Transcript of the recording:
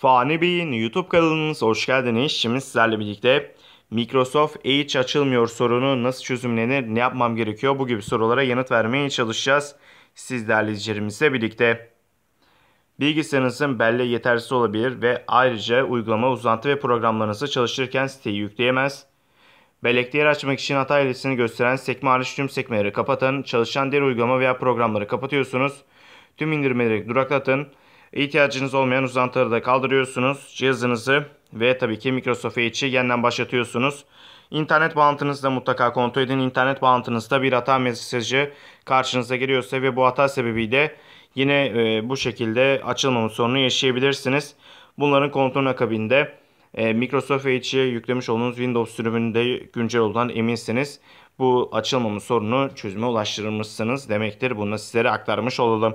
Fani Bey'in YouTube kanalınız hoş geldiniz. Şimdi sizlerle birlikte Microsoft Edge açılmıyor sorunu nasıl çözümlenir, ne yapmam gerekiyor bu gibi sorulara yanıt vermeye çalışacağız. Siz değerli izleyicilerimizle birlikte. Bilgisayarınızın belleği yetersiz olabilir ve ayrıca uygulama, uzantı ve programlarınızı çalıştırırken siteyi yükleyemez. Bellekte yer açmak için hata adresini gösteren sekme hariç tüm sekmeleri kapatın. Çalışan diğer uygulama veya programları kapatıyorsunuz. Tüm indirmeleri duraklatın. İhtiyacınız olmayan uzantıları da kaldırıyorsunuz. Cihazınızı ve tabii ki Microsoft Edge'i yeniden başlatıyorsunuz. İnternet bağlantınızı da mutlaka kontrol edin. İnternet bağlantınızda bir hata mesajı karşınıza geliyorsa ve bu hata sebebiyle yine e, bu şekilde açılmama sorunu yaşayabilirsiniz. Bunların kontrolün akabinde e, Microsoft Edge'ye yüklemiş olduğunuz Windows sürümünde güncel olan eminsiniz. Bu açılmama sorunu çözüme ulaştırmışsınız demektir. Bunu sizlere aktarmış olalım.